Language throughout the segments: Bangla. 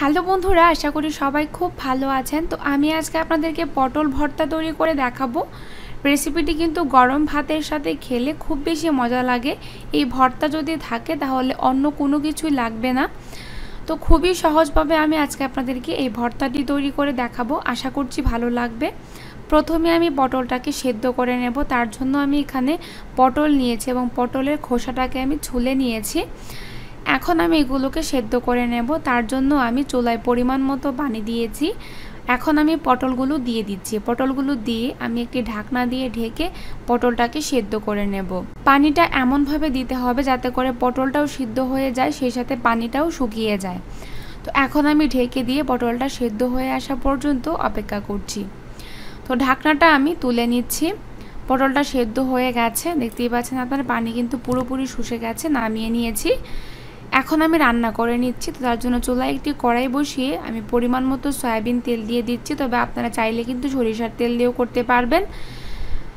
হ্যালো বন্ধুরা আশা করি সবাই খুব ভালো আছেন তো আমি আজকে আপনাদেরকে পটল ভর্তা তৈরি করে দেখাবো রেসিপিটি কিন্তু গরম ভাতের সাথে খেলে খুব বেশি মজা লাগে এই ভর্তা যদি থাকে তাহলে অন্য কোনো কিছুই লাগবে না তো খুবই সহজভাবে আমি আজকে আপনাদেরকে এই ভর্তাটি তৈরি করে দেখাবো আশা করছি ভালো লাগবে প্রথমে আমি পটলটাকে সেদ্ধ করে নেব তার জন্য আমি এখানে পটল নিয়েছি এবং পটলের খোসাটাকে আমি ছুলে নিয়েছি এখন আমি এগুলোকে সেদ্ধ করে নেব তার জন্য আমি চুলায় পরিমাণ মতো পানি দিয়েছি এখন আমি পটলগুলো দিয়ে দিচ্ছি পটলগুলো দিয়ে আমি একটি ঢাকনা দিয়ে ঢেকে পটলটাকে সেদ্ধ করে নেব পানিটা এমনভাবে দিতে হবে যাতে করে পটলটাও সিদ্ধ হয়ে যায় সেই সাথে পানিটাও শুকিয়ে যায় তো এখন আমি ঢেকে দিয়ে পটলটা সেদ্ধ হয়ে আসা পর্যন্ত অপেক্ষা করছি তো ঢাকনাটা আমি তুলে নিচ্ছি পটলটা সেদ্ধ হয়ে গেছে দেখতেই পাচ্ছেন আপনার পানি কিন্তু পুরোপুরি শুষে গেছে নামিয়ে নিয়েছি এখন আমি রান্না করে নিচ্ছি তো তার জন্য চুলায় একটি কড়াই বসিয়ে আমি পরিমাণ মতো সয়াবিন তেল দিয়ে দিচ্ছি তবে আপনারা চাইলে কিন্তু সরিষার তেল দিয়েও করতে পারবেন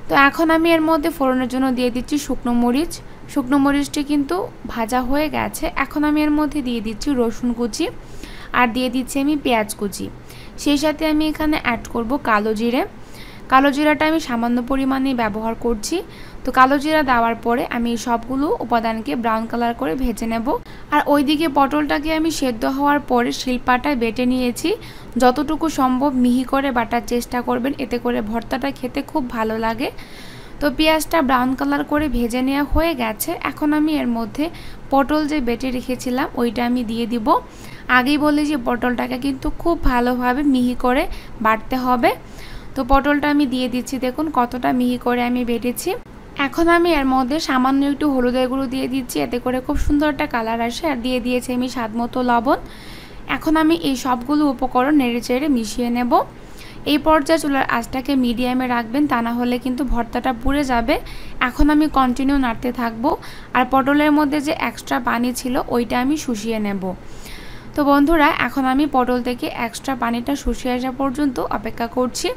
তো এখন আমি এর মধ্যে ফোড়নের জন্য দিয়ে দিচ্ছি শুকনো মরিচ শুকনো মরিচটি কিন্তু ভাজা হয়ে গেছে এখন আমি এর মধ্যে দিয়ে দিচ্ছি রসুন কুচি আর দিয়ে দিচ্ছি আমি পেঁয়াজ কুচি সেই সাথে আমি এখানে অ্যাড করব কালো জিরে কালো জিরাটা আমি সামান্য পরিমাণে ব্যবহার করছি তো কালো জিরা দেওয়ার পরে আমি সবগুলো উপাদানকে ব্রাউন কালার করে ভেজে নেব আর ওইদিকে পটলটাকে আমি সেদ্ধ হওয়ার পরে শিল্পাটায় বেটে নিয়েছি যতটুকু সম্ভব মিহি করে বাটার চেষ্টা করবেন এতে করে ভর্তাটা খেতে খুব ভালো লাগে তো পেঁয়াজটা ব্রাউন কালার করে ভেজে নেওয়া হয়ে গেছে এখন আমি এর মধ্যে পটল যে বেটে রেখেছিলাম ওইটা আমি দিয়ে দিব আগেই বলি যে পটলটাকে কিন্তু খুব ভালোভাবে মিহি করে বাটতে হবে তো পটলটা আমি দিয়ে দিচ্ছি দেখুন কতটা মিহি করে আমি বেটেছি এখন আমি এর মধ্যে সামান্য একটু হলুদের গুঁড়ো দিয়ে দিচ্ছি এতে করে খুব সুন্দর একটা কালার আসে আর দিয়ে দিয়েছি আমি স্বাদ মতো লবণ এখন আমি এই সবগুলো উপকরণ নেড়ে চেড়ে মিশিয়ে নেব এই পর্যায়ে চুলার আঁচটাকে মিডিয়ামে রাখবেন তা না হলে কিন্তু ভর্তাটা পুড়ে যাবে এখন আমি কন্টিনিউ নাড়তে থাকবো আর পটলের মধ্যে যে এক্সট্রা পানি ছিল ওইটা আমি শুষিয়ে নেব তো বন্ধুরা এখন আমি পটল থেকে এক্সট্রা পানিটা শুষিয়ে আসা পর্যন্ত অপেক্ষা করছি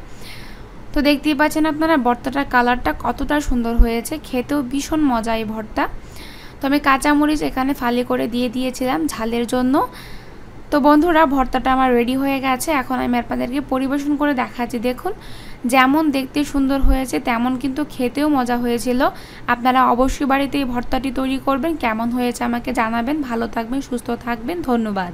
তো দেখতেই পাচ্ছেন আপনারা ভর্তাটার কালারটা কতটা সুন্দর হয়েছে খেতেও ভীষণ মজা এই ভর্তা তো আমি কাঁচামরিচ এখানে ফালি করে দিয়ে দিয়েছিলাম ঝালের জন্য তো বন্ধুরা ভর্তাটা আমার রেডি হয়ে গেছে এখন আমি আপনাদেরকে পরিবেশন করে দেখাচ্ছি দেখুন যেমন দেখতে সুন্দর হয়েছে তেমন কিন্তু খেতেও মজা হয়েছিল আপনারা অবশ্যই বাড়িতে এই ভর্তাটি তৈরি করবেন কেমন হয়েছে আমাকে জানাবেন ভালো থাকবেন সুস্থ থাকবেন ধন্যবাদ